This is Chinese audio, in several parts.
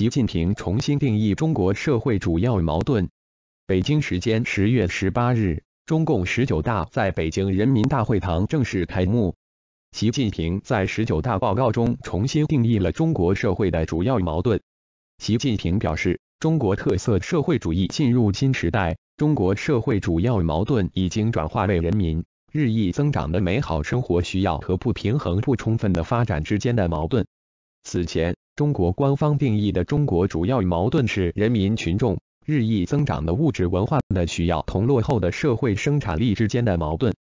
习近平重新定义中国社会主要矛盾。北京时间十月十八日，中共十九大在北京人民大会堂正式开幕。习近平在十九大报告中重新定义了中国社会的主要矛盾。习近平表示，中国特色社会主义进入新时代，中国社会主要矛盾已经转化为人民日益增长的美好生活需要和不平衡不充分的发展之间的矛盾。此前。中国官方定义的中国主要矛盾是人民群众日益增长的物质文化的需要同落后的社会生产力之间的矛盾。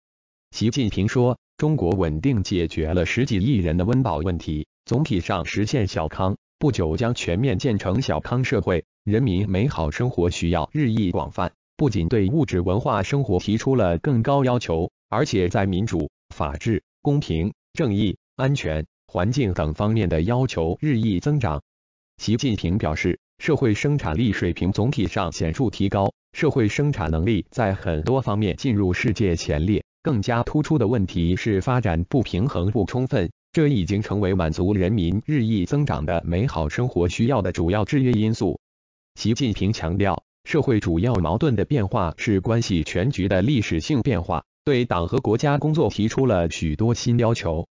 习近平说，中国稳定解决了十几亿人的温饱问题，总体上实现小康，不久将全面建成小康社会。人民美好生活需要日益广泛，不仅对物质文化生活提出了更高要求，而且在民主、法治、公平、正义、安全。环境等方面的要求日益增长。习近平表示，社会生产力水平总体上显著提高，社会生产能力在很多方面进入世界前列。更加突出的问题是发展不平衡不充分，这已经成为满足人民日益增长的美好生活需要的主要制约因素。习近平强调，社会主要矛盾的变化是关系全局的历史性变化，对党和国家工作提出了许多新要求。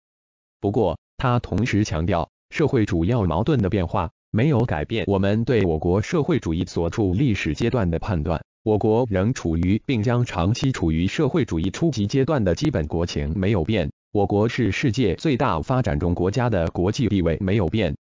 不过，他同时强调，社会主要矛盾的变化没有改变我们对我国社会主义所处历史阶段的判断，我国仍处于并将长期处于社会主义初级阶段的基本国情没有变，我国是世界最大发展中国家的国际地位没有变。